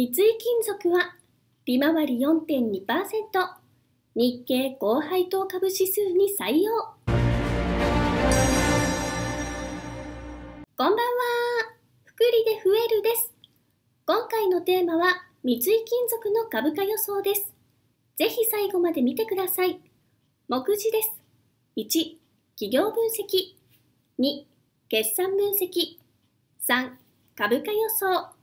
三井金属は利回り4.2%日経高配当株指数に採用こんばんは福利で増えるです今回のテーマは三井金属の株価予想ですぜひ最後まで見てください目次です1企業分析2決算分析3株価予想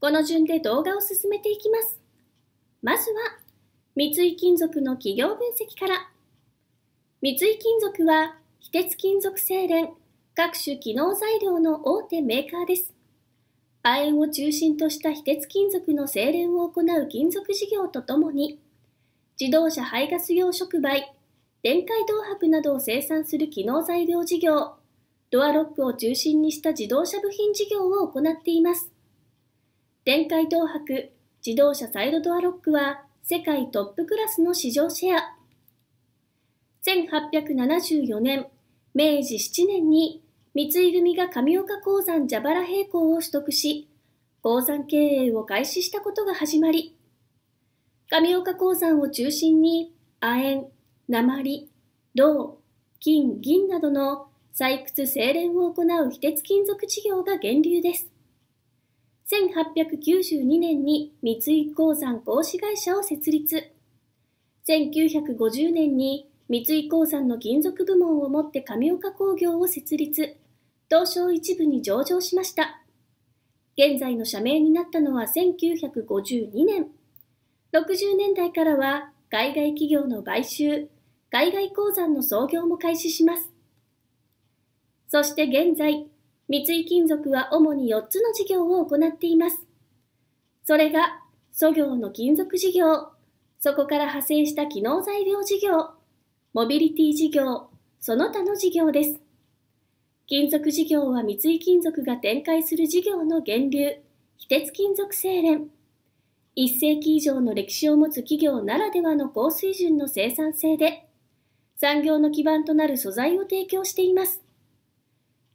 この順で動画を進めていきます。まずは、三井金属の企業分析から。三井金属は、非鉄金属精錬、各種機能材料の大手メーカーです。亜鉛を中心とした非鉄金属の精錬を行う金属事業とともに、自動車排ガス用触媒、電解銅箔などを生産する機能材料事業、ドアロックを中心にした自動車部品事業を行っています。電解東博自動車サイドドアロックは世界トップクラスの市場シェア。1874年、明治7年に三井組が上岡鉱山蛇腹並行を取得し、鉱山経営を開始したことが始まり、上岡鉱山を中心に亜鉛、鉛、銅、金、銀などの採掘精錬を行う非鉄金属事業が源流です。1892年に三井鉱山講師会社を設立。1950年に三井鉱山の金属部門を持って上岡工業を設立。東証一部に上場しました。現在の社名になったのは1952年。60年代からは海外企業の買収、海外鉱山の創業も開始します。そして現在、三井金属は主に4つの事業を行っています。それが、素業の金属事業、そこから派生した機能材料事業、モビリティ事業、その他の事業です。金属事業は三井金属が展開する事業の源流、非鉄金属精錬。1世紀以上の歴史を持つ企業ならではの高水準の生産性で、産業の基盤となる素材を提供しています。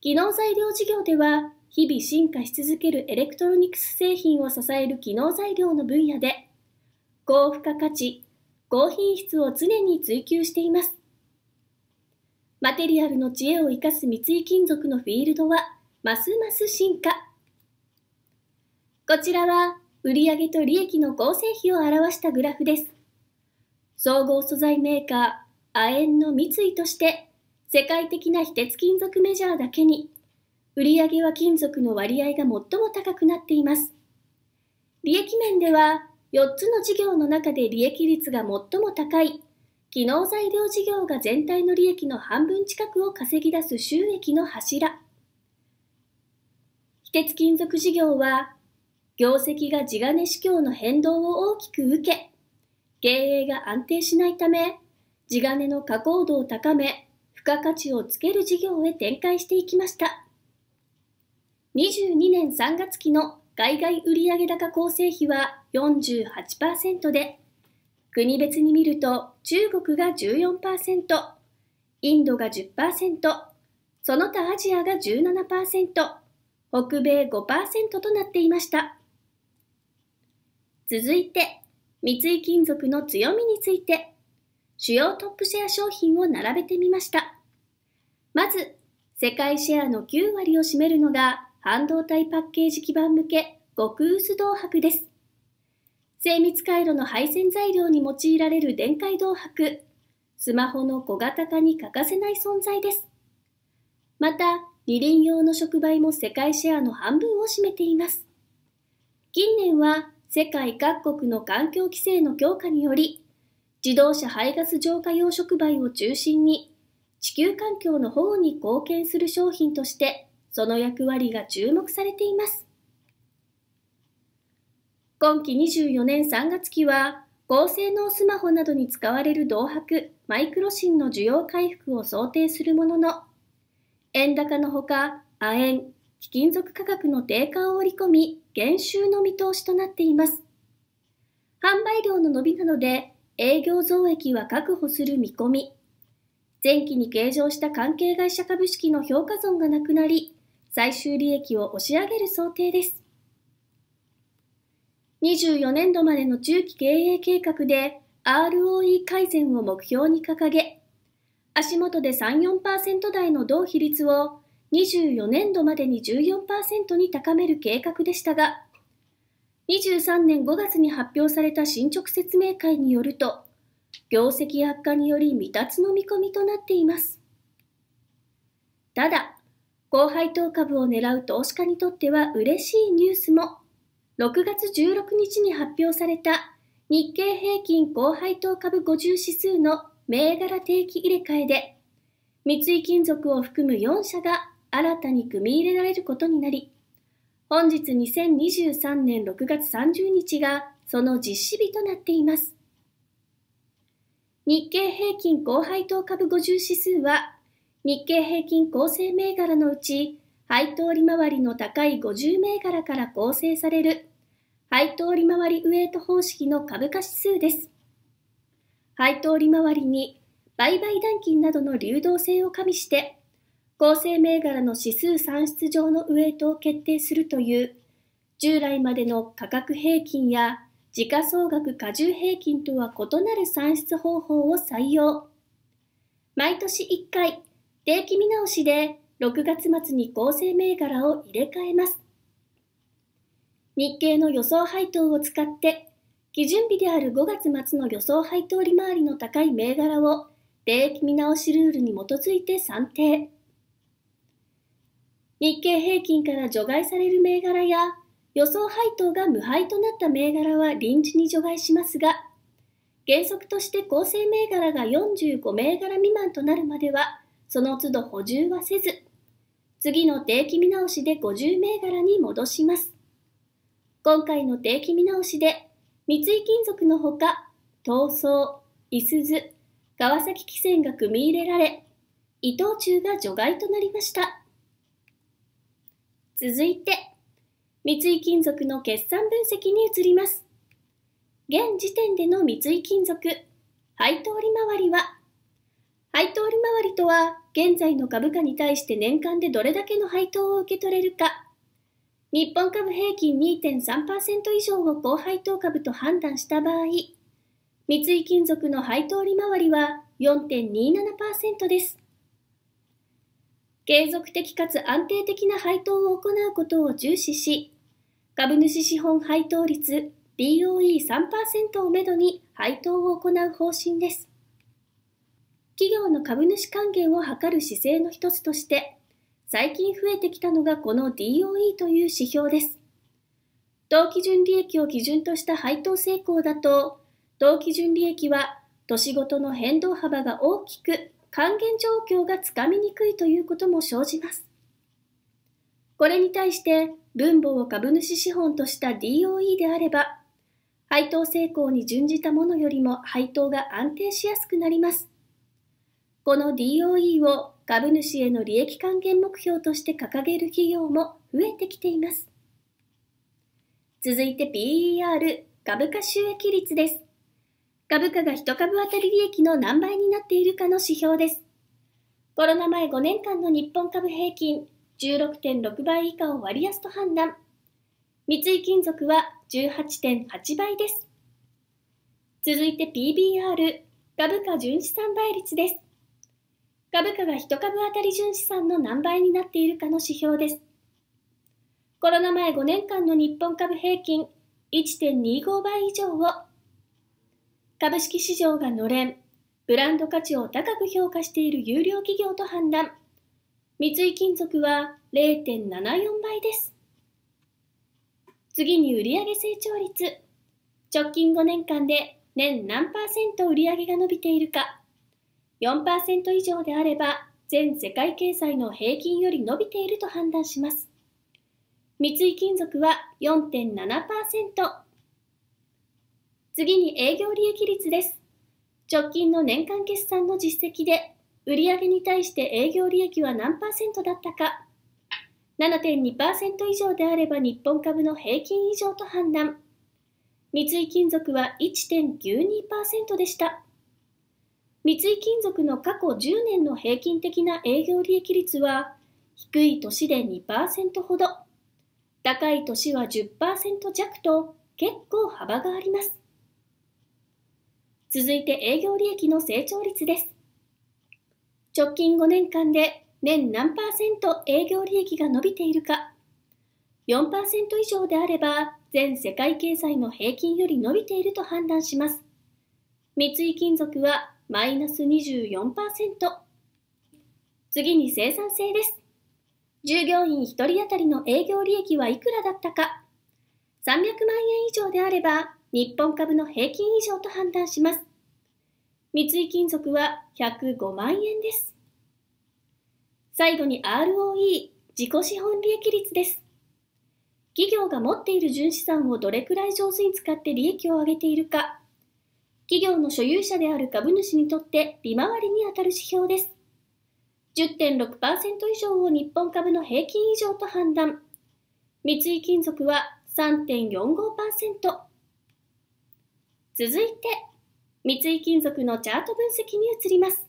機能材料事業では、日々進化し続けるエレクトロニクス製品を支える機能材料の分野で、高付加価値、高品質を常に追求しています。マテリアルの知恵を生かす三井金属のフィールドは、ますます進化。こちらは、売上と利益の構成比を表したグラフです。総合素材メーカー、亜鉛の三井として、世界的な非鉄金属メジャーだけに、売上は金属の割合が最も高くなっています。利益面では、4つの事業の中で利益率が最も高い、機能材料事業が全体の利益の半分近くを稼ぎ出す収益の柱。非鉄金属事業は、業績が地金市況の変動を大きく受け、経営が安定しないため、地金の加工度を高め、付加価値をつける事業へ展開していきました。22年3月期の海外売上高構成比は48%で、国別に見ると中国が14%、インドが10%、その他アジアが17%、北米5%となっていました。続いて、三井金属の強みについて、主要トップシェア商品を並べてみました。まず、世界シェアの9割を占めるのが半導体パッケージ基板向け極薄銅箔です。精密回路の配線材料に用いられる電解銅箔、スマホの小型化に欠かせない存在です。また、二輪用の触媒も世界シェアの半分を占めています。近年は世界各国の環境規制の強化により、自動車排ガス浄化用触媒を中心に地球環境の保護に貢献する商品としてその役割が注目されています今期24年3月期は高性能スマホなどに使われる銅箔マイクロンの需要回復を想定するものの円高のほか亜鉛貴金属価格の低下を織り込み減収の見通しとなっています販売量の伸びなどで営業増益は確保する見込み前期に計上した関係会社株式の評価損がなくなり、最終利益を押し上げる想定です。24年度までの中期経営計画で ROE 改善を目標に掲げ、足元で3、4%台の同比率を24年度までに14%に高める計画でしたが、23年5月に発表された進捗説明会によると、業績悪化により未達の見込みとなっています。ただ、高配当株を狙う投資家にとっては嬉しいニュースも、6月16日に発表された日経平均高配当株50指数の銘柄定期入れ替えで、三井金属を含む4社が新たに組み入れられることになり、本日2023年6月30日がその実施日となっています。日経平均高配当株50指数は、日経平均構成銘柄のうち、配当利回りの高い50銘柄から構成される、配当利回りウエイト方式の株価指数です。配当利回りに、売買断金などの流動性を加味して、構成銘柄の指数算出上のウエイトを決定するという、従来までの価格平均や時価総額加重平均とは異なる算出方法を採用。毎年1回、定期見直しで6月末に構成銘柄を入れ替えます。日経の予想配当を使って、基準日である5月末の予想配当利回りの高い銘柄を定期見直しルールに基づいて算定。日経平均から除外される銘柄や予想配当が無敗となった銘柄は臨時に除外しますが、原則として構成銘柄が45銘柄未満となるまでは、その都度補充はせず、次の定期見直しで50銘柄に戻します。今回の定期見直しで、三井金属のほか、東総、いすず、川崎汽船が組み入れられ、伊藤忠が除外となりました。続いて、三井金属の決算分析に移ります。現時点での三井金属、配当利回りは、配当利回りとは、現在の株価に対して年間でどれだけの配当を受け取れるか、日本株平均2.3%以上を高配当株と判断した場合、三井金属の配当利回りは4.27%です。継続的かつ安定的な配当を行うことを重視し、株主資本配当率 BOE3% をめどに配当を行う方針です。企業の株主還元を図る姿勢の一つとして、最近増えてきたのがこの DOE という指標です。同基純利益を基準とした配当成功だと、同基純利益は年ごとの変動幅が大きく還元状況がつかみにくいということも生じます。これに対して分母を株主資本とした DOE であれば、配当成功に準じたものよりも配当が安定しやすくなります。この DOE を株主への利益還元目標として掲げる企業も増えてきています。続いて PER 株価収益率です。株価が1株当たり利益の何倍になっているかの指標です。コロナ前5年間の日本株平均16.6倍以下を割安と判断。三井金属は18.8倍です。続いて PBR、株価純資産倍率です。株価が1株当たり純資産の何倍になっているかの指標です。コロナ前5年間の日本株平均1.25倍以上を、株式市場がのれん、ブランド価値を高く評価している優良企業と判断。三井金属は0.74倍です。次に売上成長率。直近5年間で年何パーセント売上が伸びているか。4%以上であれば全世界経済の平均より伸びていると判断します。三井金属は4.7%。次に営業利益率です。直近の年間決算の実績で売上に対して営業利益は何パーセントだったか7.2%以上であれば日本株の平均以上と判断三井金属は1.92%でした三井金属の過去10年の平均的な営業利益率は低い年で2%ほど高い年は10%弱と結構幅があります続いて営業利益の成長率です直近5年間で年何パーセント営業利益が伸びているか4%以上であれば全世界経済の平均より伸びていると判断します三井金属はマイナス24%次に生産性です従業員1人当たりの営業利益はいくらだったか300万円以上であれば日本株の平均以上と判断します三井金属は105万円です。最後に ROE、自己資本利益率です。企業が持っている純資産をどれくらい上手に使って利益を上げているか、企業の所有者である株主にとって利回りにあたる指標です。10.6%以上を日本株の平均以上と判断。三井金属は3.45%。続いて、三井金属のチャート分析に移ります。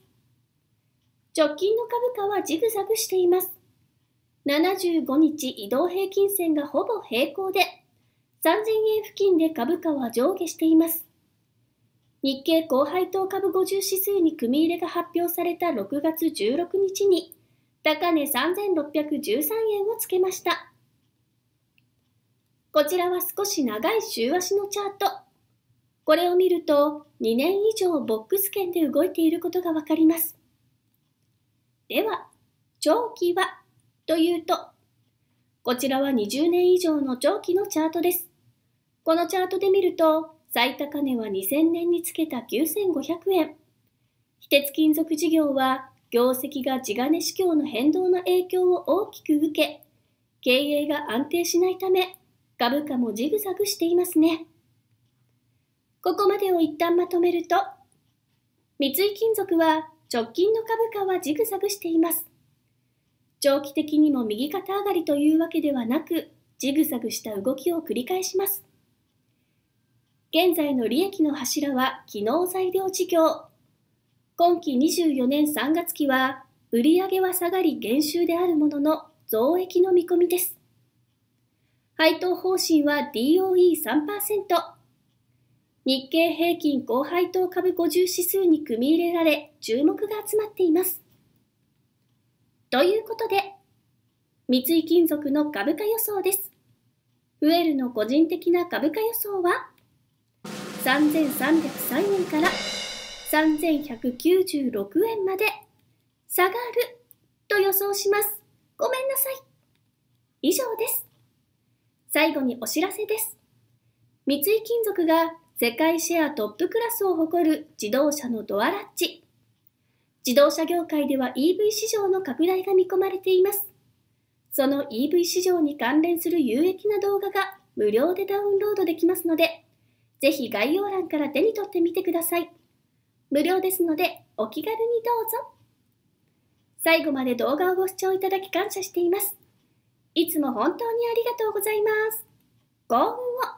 直近の株価はジグザグしています。75日移動平均線がほぼ平行で、3000円付近で株価は上下しています。日経高配当株50指数に組み入れが発表された6月16日に、高値3613円をつけました。こちらは少し長い週足のチャート。これを見ると2年以上ボックス圏で動いていることがわかります。では、長期はというと、こちらは20年以上の長期のチャートです。このチャートで見ると、最高値は2000年につけた9500円。非鉄金属事業は、業績が地金市況の変動の影響を大きく受け、経営が安定しないため、株価もジグザグしていますね。ここまでを一旦まとめると、三井金属は直近の株価はジグザグしています。長期的にも右肩上がりというわけではなく、ジグザグした動きを繰り返します。現在の利益の柱は機能材料事業。今期24年3月期は、売上は下がり減収であるものの、増益の見込みです。配当方針は DOE3%。日経平均高配当株50指数に組み入れられ、注目が集まっています。ということで、三井金属の株価予想です。ウェルの個人的な株価予想は、3303円から3196円まで下がると予想します。ごめんなさい。以上です。最後にお知らせです。三井金属が世界シェアトップクラスを誇る自動車のドアラッチ。自動車業界では EV 市場の拡大が見込まれています。その EV 市場に関連する有益な動画が無料でダウンロードできますので、ぜひ概要欄から手に取ってみてください。無料ですので、お気軽にどうぞ。最後まで動画をご視聴いただき感謝しています。いつも本当にありがとうございます。幸運を